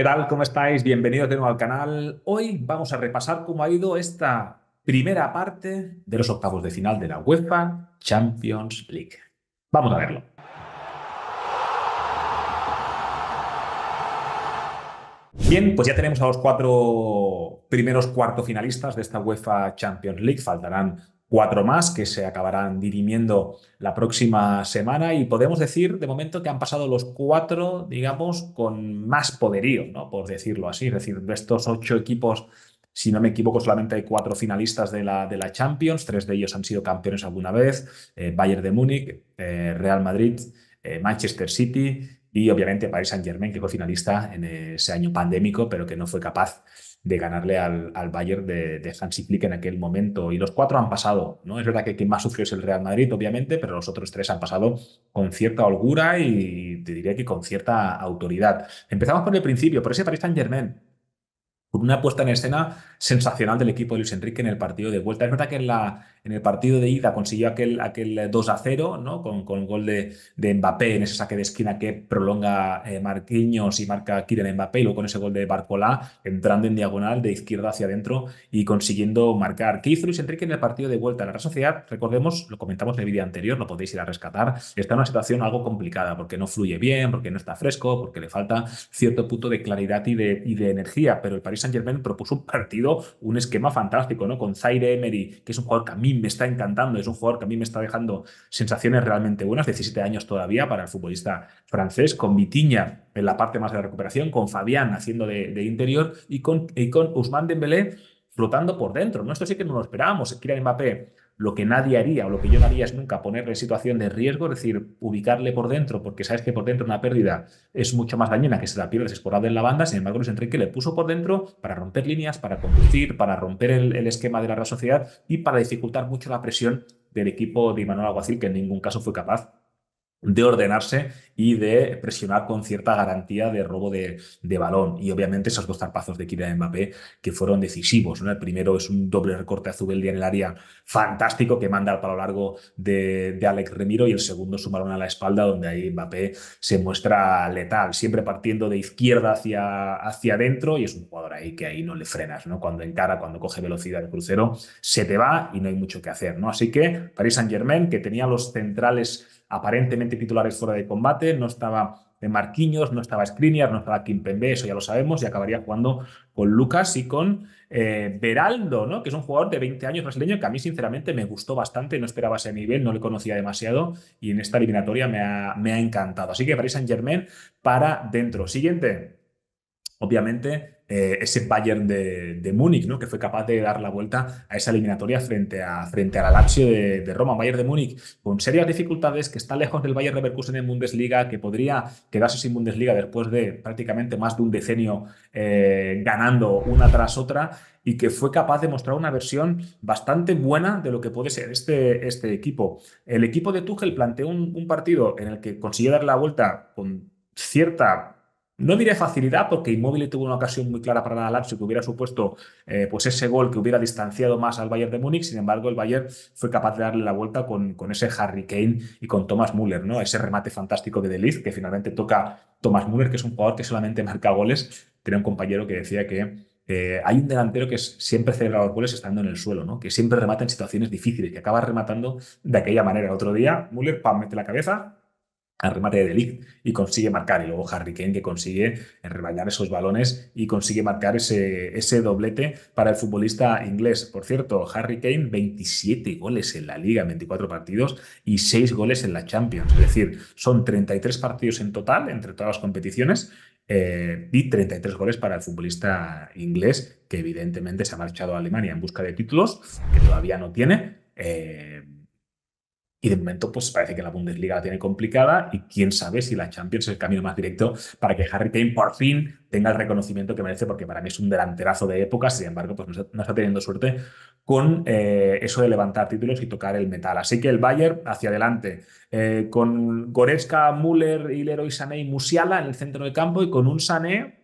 ¿Qué tal? ¿Cómo estáis? Bienvenidos de nuevo al canal. Hoy vamos a repasar cómo ha ido esta primera parte de los octavos de final de la UEFA Champions League. Vamos a verlo. Bien, pues ya tenemos a los cuatro primeros finalistas de esta UEFA Champions League. Faltarán cuatro más que se acabarán dirimiendo la próxima semana y podemos decir de momento que han pasado los cuatro, digamos, con más poderío, ¿no? por decirlo así. Es decir, de estos ocho equipos, si no me equivoco, solamente hay cuatro finalistas de la, Champions, tres de ellos han sido campeones alguna vez, eh, Bayern de Múnich, eh, Real Madrid, eh, Manchester City y obviamente Paris Saint Germain, que fue finalista en ese año pandémico, pero que no fue capaz de ganarle al, Bayern de, de, Hansi en aquel momento. Y los cuatro han pasado, ¿no? Es verdad que quien más sufrió es el Real Madrid, obviamente, pero los otros tres han pasado con cierta holgura y te diría que con cierta autoridad. Empezamos por el principio, por ese Paris Saint-Germain, con una puesta en escena sensacional del equipo de Luis Enrique en el partido de vuelta. Es verdad que en, la, en el partido de ida consiguió aquel, aquel 2 a 0, ¿no? Con, con el gol de, Mbappé en ese saque de esquina que prolonga eh, y marca Kiren Mbappé, y luego con ese gol de Barcola entrando en diagonal de izquierda hacia adentro y consiguiendo marcar. ¿Qué hizo Luis Enrique en el partido de vuelta? La Sociedad, recordemos, lo comentamos en el vídeo anterior, no podéis ir a rescatar, está en una situación algo complicada porque no fluye bien, porque no está fresco, porque le falta cierto punto de claridad y de, y de energía, pero el Paris Saint-Germain propuso un partido un esquema fantástico, ¿no? Con Zaire Emery, que es un jugador que a mí me está encantando, es un jugador que a mí me está dejando sensaciones realmente buenas, 17 años todavía para el futbolista francés, con Vitiña en la parte más de la recuperación, con Fabián haciendo de, interior y con, y con Ousmane Dembélé flotando por dentro, ¿no? Esto sí que no lo esperábamos, Kylian Mbappé lo que nadie haría o lo que yo no haría es nunca ponerle en situación de riesgo, es decir, ubicarle por dentro, porque sabes que por dentro una pérdida es mucho más dañina que si la pierdes esporada en la banda, sin embargo Luis Enrique le puso por dentro para romper líneas, para conducir, para romper el, esquema de la Real Sociedad y para dificultar mucho la presión del equipo de Manuel Aguacil, que en ningún caso fue capaz de ordenarse y de presionar con cierta garantía de robo de, balón. Y obviamente esos dos zarpazos de Kylian Mbappé que fueron decisivos. ¿no? El primero es un doble recorte a y en el área fantástico que manda al palo largo de, de Alex Remiro y el segundo es a la espalda donde ahí Mbappé se muestra letal, siempre partiendo de izquierda hacia, hacia adentro y es un jugador ahí que ahí no le frenas. ¿no? Cuando encara, cuando coge velocidad de crucero, se te va y no hay mucho que hacer. ¿no? Así que Paris Saint-Germain, que tenía los centrales aparentemente titulares fuera de combate, no estaba de Marquinhos, no estaba Skriniar, no estaba Kimpembe, eso ya lo sabemos, y acabaría jugando con Lucas y con eh, Beraldo, ¿no? que es un jugador de 20 años brasileño que a mí sinceramente me gustó bastante, no esperaba ese nivel, no le conocía demasiado y en esta eliminatoria me ha, me ha encantado. Así que Paris Saint Germain para dentro. Siguiente, obviamente eh, ese Bayern de, Múnich, ¿no? que fue capaz de dar la vuelta a esa eliminatoria frente a, frente la Lazio de, Roma, Bayern de Múnich, con serias dificultades, que está lejos del Bayern Leverkusen en Bundesliga, que podría quedarse sin Bundesliga después de prácticamente más de un decenio eh, ganando una tras otra y que fue capaz de mostrar una versión bastante buena de lo que puede ser este, este equipo. El equipo de Tuchel planteó un partido en el que consiguió dar la vuelta con cierta no diré facilidad, porque Inmóvil tuvo una ocasión muy clara para la y que hubiera supuesto eh, pues ese gol que hubiera distanciado más al Bayern de Múnich. Sin embargo, el Bayern fue capaz de darle la vuelta con, con ese Harry Kane y con Thomas Müller, ¿no? Ese remate fantástico de Deliz que finalmente toca Thomas Müller, que es un jugador que solamente marca goles. Tiene un compañero que decía que eh, hay un delantero que es, siempre celebra los goles estando en el suelo, ¿no? Que siempre remata en situaciones difíciles, que acaba rematando de aquella manera. El otro día, Müller, mete la cabeza, al remate de Delic y consigue marcar. Y luego Harry Kane que consigue rebañar esos balones y consigue marcar ese, ese doblete para el futbolista inglés. Por cierto, Harry Kane 27 goles en la liga, 24 partidos y 6 goles en la Champions. Es decir, son 33 partidos en total entre todas las competiciones eh, y 33 goles para el futbolista inglés que evidentemente se ha marchado a Alemania en busca de títulos que todavía no tiene. Eh, y de momento, pues parece que la Bundesliga la tiene complicada y quién sabe si la Champions es el camino más directo para que Harry Kane por fin tenga el reconocimiento que merece, porque para mí es un delanterazo de época, sin embargo, pues no está, teniendo suerte con eh, eso de levantar títulos y tocar el metal. Así que el Bayern hacia adelante, eh, con Goretzka, Müller, Hilero y Sané y Musiala en el centro de campo y con un Sané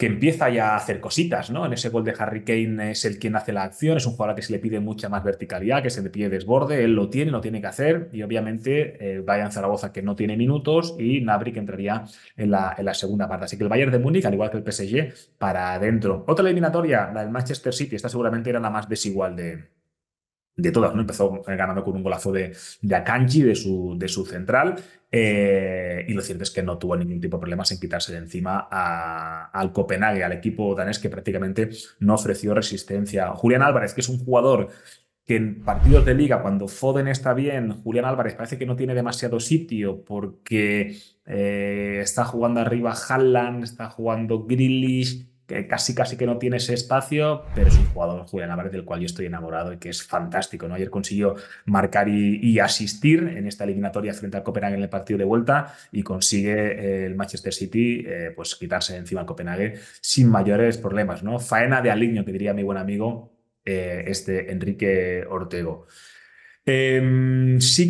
que empieza ya a hacer cositas, ¿no? En ese gol de Harry Kane es el quien hace la acción, es un jugador que se le pide mucha más verticalidad, que se le pide desborde, él lo tiene, lo tiene que hacer, y obviamente eh, Bayern Zaragoza que no tiene minutos y Nabri que entraría en la, en la segunda parte. Así que el Bayern de Múnich, al igual que el PSG, para adentro. Otra eliminatoria, la del Manchester City, esta seguramente era la más desigual de, de todas, ¿no? Empezó eh, ganando con un golazo de, de Akanji, de su, de su central, eh, y lo cierto es que no tuvo ningún tipo de problemas en quitarse de encima al Copenhague, al equipo danés que prácticamente no ofreció resistencia. Julián Álvarez, que es un jugador que en partidos de liga, cuando Foden está bien, Julián Álvarez parece que no tiene demasiado sitio porque eh, está jugando arriba Haaland, está jugando Grillish casi casi que no tiene ese espacio, pero es un jugador, Julián Álvarez, del cual yo estoy enamorado y que es fantástico. ¿no? Ayer consiguió marcar y, asistir en esta eliminatoria frente al Copenhague en el partido de vuelta y consigue eh, el Manchester City eh, pues quitarse encima al Copenhague sin mayores problemas. ¿no? Faena de aliño, que diría mi buen amigo eh, este Enrique Ortego. Em,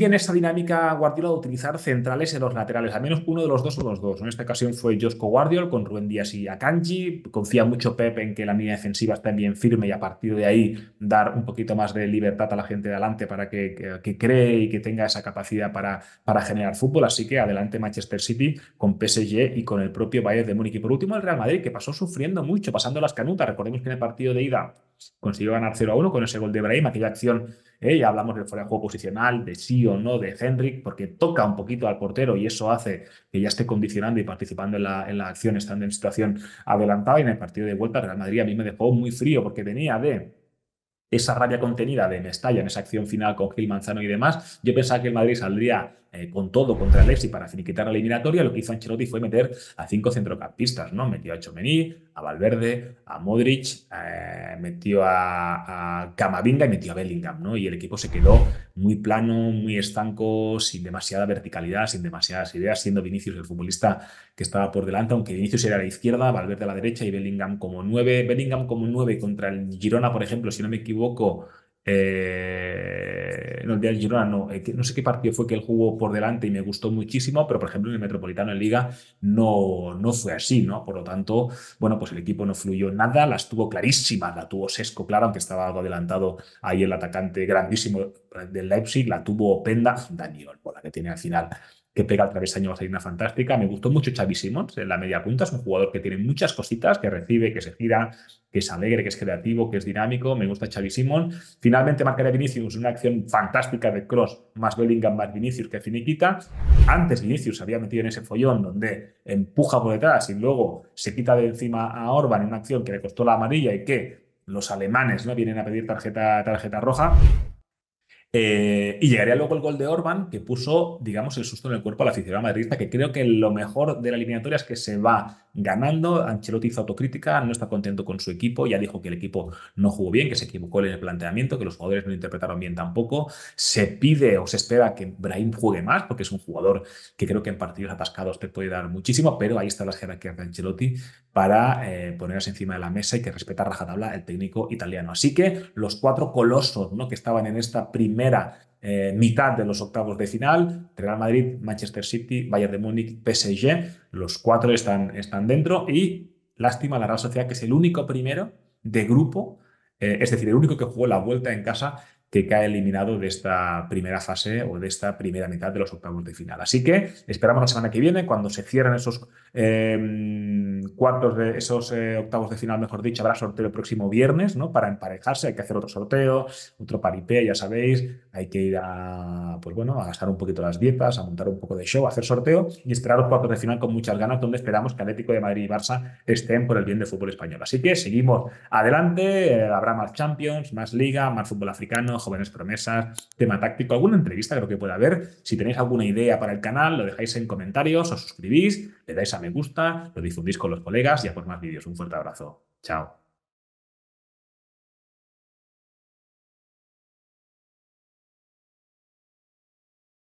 en esta dinámica Guardiola de utilizar centrales en los laterales, al menos uno de los dos o los dos. En esta ocasión fue Josco Guardiola con Rubén Díaz y Akanji. Confía mucho Pep en que la línea defensiva esté bien firme y a partir de ahí dar un poquito más de libertad a la gente de adelante para que, cree y que tenga esa capacidad para, para generar fútbol. Así que adelante Manchester City con PSG y con el propio Bayern de Múnich. Y por último el Real Madrid que pasó sufriendo mucho, pasando las canutas. Recordemos que en el partido de ida consiguió ganar 0 a 1 con ese gol de Brahim, aquella acción, eh, ya hablamos del fuera de juego posicional, de sí o no de Hendrik, porque toca un poquito al portero y eso hace que ya esté condicionando y participando en la, en la acción, estando en situación adelantada. Y en el partido de vuelta, Real Madrid a mí me dejó muy frío porque venía de esa rabia contenida de Mestalla en esa acción final con Gil Manzano y demás. Yo pensaba que el Madrid saldría eh, con todo contra el Lexi para finiquitar la eliminatoria, lo que hizo Ancelotti fue meter a cinco centrocampistas, ¿no? Metió a Chomení, a Valverde, a Modric, eh, metió a, Camavinga y metió a Bellingham, ¿no? Y el equipo se quedó muy plano, muy estanco, sin demasiada verticalidad, sin demasiadas ideas, siendo Vinicius el futbolista que estaba por delante, aunque Vinicius era a la izquierda, Valverde a la derecha y Bellingham como nueve. Bellingham como nueve contra el Girona, por ejemplo, si no me equivoco, eh, no, no, eh, no sé qué partido fue que él jugó por delante y me gustó muchísimo, pero por ejemplo en el Metropolitano en Liga no, no fue así, ¿no? Por lo tanto, bueno, pues el equipo no fluyó nada, las tuvo clarísimas, la tuvo Sesco, claro, aunque estaba algo adelantado ahí el atacante grandísimo eh, del Leipzig, la tuvo Penda, Daniel, por la que tiene al final que pega al travesaño va a ser una fantástica. Me gustó mucho Xavi en la media punta, es un jugador que tiene muchas cositas, que recibe, que se gira, que es alegre, que es creativo, que es dinámico. Me gusta Xavi Simons. Finalmente marca inicio Vinicius una acción fantástica de cross, más Bellingham, más Vinicius que finiquita. Antes Vinicius había metido en ese follón donde empuja por detrás y luego se quita de encima a Orban en una acción que le costó la amarilla y que los alemanes no vienen a pedir tarjeta, tarjeta roja. Eh, y llegaría luego el gol de Orban, que puso, digamos, el susto en el cuerpo a la aficionada madridista, que creo que lo mejor de la eliminatoria es que se va ganando. Ancelotti hizo autocrítica, no está contento con su equipo, ya dijo que el equipo no jugó bien, que se equivocó en el planteamiento, que los jugadores no interpretaron bien tampoco. Se pide o se espera que Brahim juegue más, porque es un jugador que creo que en partidos atascados te puede dar muchísimo, pero ahí está la jerarquía de Ancelotti para eh, ponerse encima de la mesa y que respeta rajatabla el técnico italiano. Así que los cuatro colosos ¿no? que estaban en esta primera era eh, mitad de los octavos de final, Real Madrid, Manchester City, Bayern de Múnich, PSG, los cuatro están, están dentro y lástima la Real Sociedad que es el único primero de grupo, eh, es decir, el único que jugó la vuelta en casa que cae eliminado de esta primera fase o de esta primera mitad de los octavos de final. Así que esperamos la semana que viene, cuando se cierren esos eh, cuartos de esos eh, octavos de final, mejor dicho, habrá sorteo el próximo viernes, ¿no? Para emparejarse, hay que hacer otro sorteo, otro paripé, ya sabéis, hay que ir a, pues bueno, a gastar un poquito las dietas, a montar un poco de show, a hacer sorteo y esperar los cuartos de final con muchas ganas, donde esperamos que Atlético de Madrid y Barça estén por el bien del fútbol español. Así que seguimos adelante, eh, habrá más Champions, más Liga, más fútbol africano, jóvenes promesas, tema táctico, alguna entrevista creo que pueda haber. Si tenéis alguna idea para el canal, lo dejáis en comentarios, os suscribís, le dais a me gusta, lo difundís con los colegas y a por más vídeos. Un fuerte abrazo. Chao.